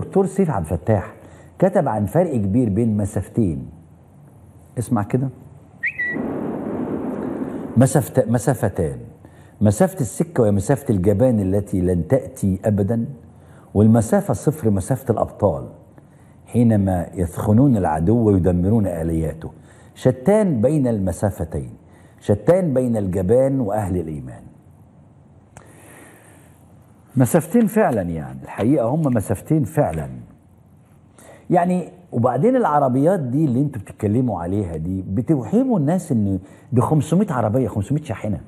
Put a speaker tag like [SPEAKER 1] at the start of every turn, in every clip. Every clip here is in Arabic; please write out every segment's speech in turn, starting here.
[SPEAKER 1] الدكتور سيف عبد الفتاح كتب عن فرق كبير بين مسافتين اسمع كده مسافت مسافتان مسافة السكة وهي مسافة الجبان التي لن تأتي أبدا والمسافة صفر مسافة الأبطال حينما يثخنون العدو ويدمرون آلياته شتان بين المسافتين شتان بين الجبان وأهل الإيمان مسافتين فعلا يعني الحقيقه هم مسافتين فعلا يعني وبعدين العربيات دي اللي انتوا بتتكلموا عليها دي بتوهموا الناس ان دي 500 عربيه 500 شاحنه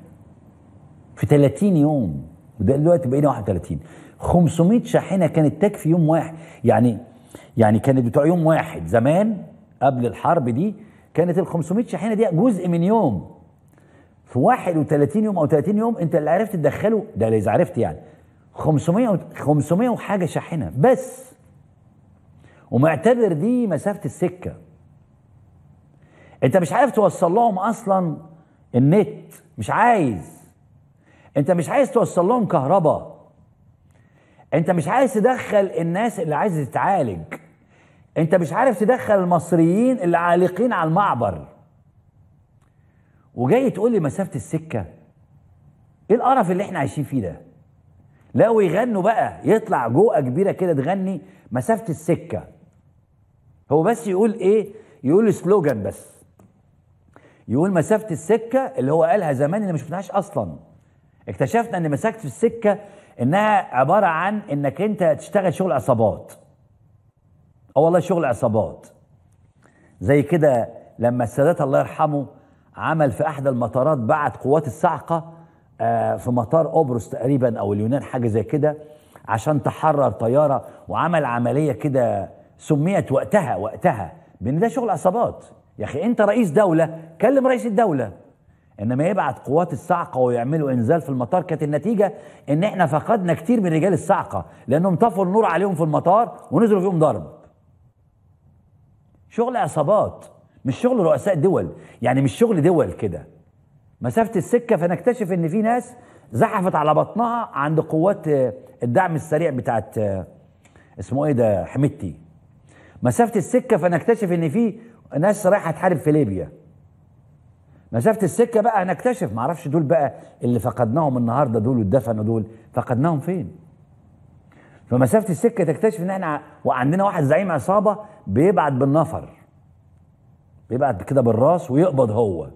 [SPEAKER 1] في 30 يوم وده دلوقتي بقينا 31 500 شاحنه كانت تكفي يوم واحد يعني يعني كانت بتوع يوم واحد زمان قبل الحرب دي كانت ال 500 شاحنه دي جزء من يوم في 31 يوم او 30 يوم انت اللي عرفت تدخله ده اللي عرفت يعني 500 500 وحاجه شاحنه بس ومعتبر دي مسافه السكه انت مش عارف توصل لهم اصلا النت مش عايز انت مش عايز توصل لهم كهرباء انت مش عايز تدخل الناس اللي عايزه تتعالج انت مش عارف تدخل المصريين اللي عالقين على المعبر وجاي تقول لي مسافه السكه ايه القرف اللي احنا عايشين فيه ده لقوا يغنوا بقى يطلع جوقه كبيره كده تغني مسافه السكه هو بس يقول ايه يقول سلوجان بس يقول مسافه السكه اللي هو قالها زمان اللي ما شفناهاش اصلا اكتشفنا ان مسافه السكه انها عباره عن انك انت تشتغل شغل عصابات اه والله شغل عصابات زي كده لما السادات الله يرحمه عمل في احدى المطارات بعت قوات الصاعقه آه، في مطار قبرص تقريبا او اليونان حاجه زي كده عشان تحرر طياره وعمل عمليه كده سميت وقتها وقتها بان ده شغل عصابات يا اخي انت رئيس دوله كلم رئيس الدوله انما يبعت قوات الصعقه ويعملوا انزال في المطار كانت النتيجه ان احنا فقدنا كتير من رجال الصعقه لانهم طفوا النور عليهم في المطار ونزلوا فيهم ضرب شغل عصابات مش شغل رؤساء دول يعني مش شغل دول كده مسافه السكه فنكتشف ان في ناس زحفت على بطنها عند قوات آه، الدعم السريع بتاعت آه، اسمه ايه ده حميدتي مسافه السكه فنكتشف ان في ناس رايحه تحارب في ليبيا مسافه السكه بقى هنكتشف اعرفش دول بقى اللي فقدناهم النهارده دول واتدفنوا دول فقدناهم فين فمسافه السكه تكتشف ان احنا وعندنا واحد زعيم عصابه بيبعت بالنفر بيبعت كده بالراس ويقبض هو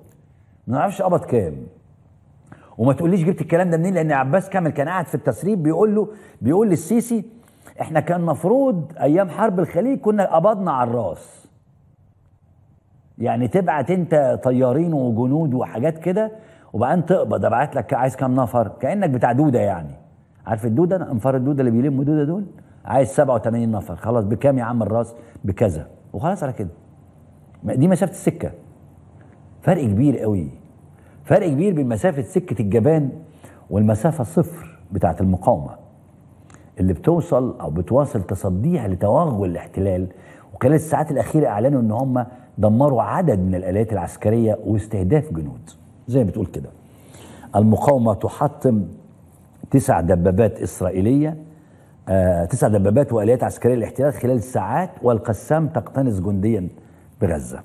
[SPEAKER 1] ما نعرفش قبض كام وما تقوليش جبت الكلام ده منين لان عباس كامل كان قاعد في التسريب بيقول له بيقول للسيسي احنا كان مفروض ايام حرب الخليج كنا قبضنا على الراس يعني تبعت انت طيارين وجنود وحاجات كده وبعدين تقبض ابعت لك عايز كام نفر كانك بتاع دوده يعني عارف الدوده انفار الدوده اللي بيلموا دوده دول عايز 87 نفر خلاص بكام يا عم الراس بكذا وخلاص على كده دي مسافه السكه فرق كبير قوي فرق كبير بين مسافة سكة الجبان والمسافة صفر بتاعة المقاومة اللي بتوصل أو بتواصل تصديها لتوغل الاحتلال وخلال الساعات الأخيرة أعلنوا إن هم دمروا عدد من الآليات العسكرية واستهداف جنود زي ما بتقول كده المقاومة تحطم تسع دبابات إسرائيلية آه، تسع دبابات وآليات عسكرية للاحتلال خلال ساعات والقسام تقتنص جنديا بغزة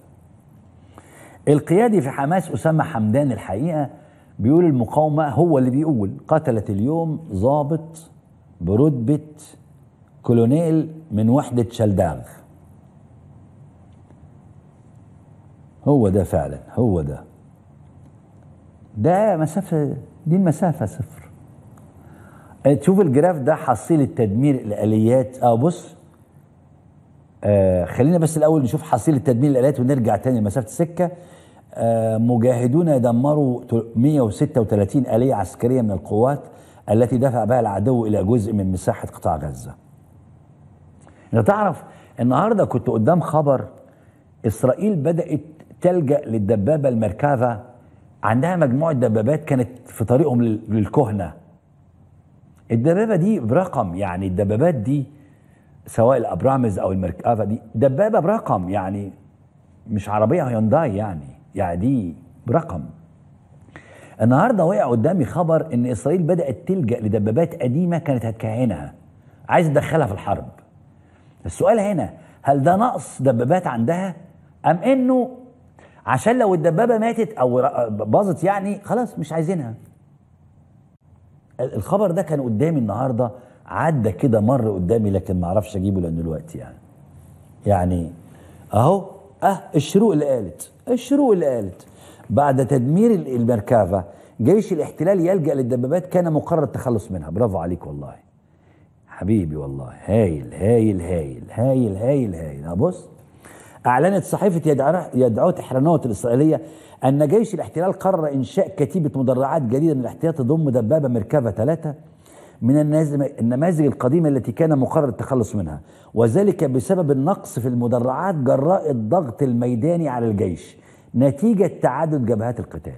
[SPEAKER 1] القيادي في حماس أسامة حمدان الحقيقة بيقول المقاومة هو اللي بيقول قتلت اليوم ضابط برتبة كولونيل من وحدة شلداغ هو ده فعلا هو ده ده مسافة دي المسافة صفر آه، تشوف الجراف ده حصيل التدمير الآليات اه بص آه خلينا بس الاول نشوف حصيله تدمير الالات ونرجع تاني لمسافه السكه آه مجاهدون دمروا 136 اليه عسكريه من القوات التي دفع بها العدو الى جزء من مساحه قطاع غزه. انت تعرف النهارده كنت قدام خبر اسرائيل بدات تلجا للدبابه المركافة عندها مجموعه دبابات كانت في طريقهم للكهنه. الدبابه دي برقم يعني الدبابات دي سواء الابرامز او المركافه دي دبابه برقم يعني مش عربيه هيونداي يعني يعني دي برقم النهارده وقع قدامي خبر ان اسرائيل بدات تلجا لدبابات قديمه كانت هتكهنها عايز تدخلها في الحرب السؤال هنا هل ده نقص دبابات عندها ام انه عشان لو الدبابه ماتت او باظت يعني خلاص مش عايزينها الخبر ده كان قدامي النهارده عدى كده مر قدامي لكن ما اعرفش اجيبه لان الوقت يعني يعني اهو اه الشروق اللي قالت الشروق اللي قالت بعد تدمير المركافه جيش الاحتلال يلجا للدبابات كان مقرر التخلص منها برافو عليك والله حبيبي والله هايل هايل هايل هايل هايل هايل بص اعلنت صحيفه يدعو تحرنوت الاسرائيليه ان جيش الاحتلال قرر انشاء كتيبه مدرعات جديده للاحتياط تضم دبابه مركبه ثلاثه من النماذج القديمة التي كان مقرر التخلص منها وذلك بسبب النقص في المدرعات جراء الضغط الميداني على الجيش نتيجة تعدد جبهات القتال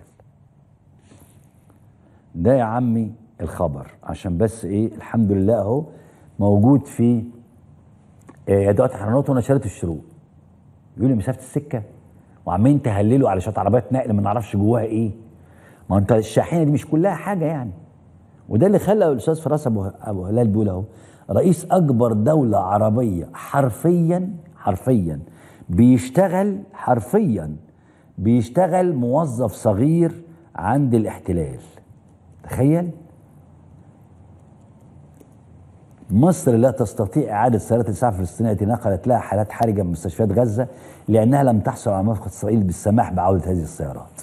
[SPEAKER 1] ده يا عمي الخبر عشان بس ايه الحمد لله اهو موجود في آه، يا دلوقتي حرنوت ونشرت الشروق يقول لي مسافه السكه وعمالين تهللوا على شويه عربيات نقل ما نعرفش جواها ايه ما انت الشاحنه دي مش كلها حاجه يعني وده اللي خلى الاستاذ فراس ابو ابو هلال بيقول اهو رئيس اكبر دوله عربيه حرفيا حرفيا بيشتغل حرفيا بيشتغل موظف صغير عند الاحتلال تخيل مصر لا تستطيع إعادة سيارات الإسعاف الفلسطينية التي نقلت لها حالات حرجة من مستشفيات غزة لأنها لم تحصل على موافقة إسرائيل بالسماح بعودة هذه السيارات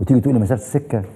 [SPEAKER 1] وتيجي تقول لي مسافة السكة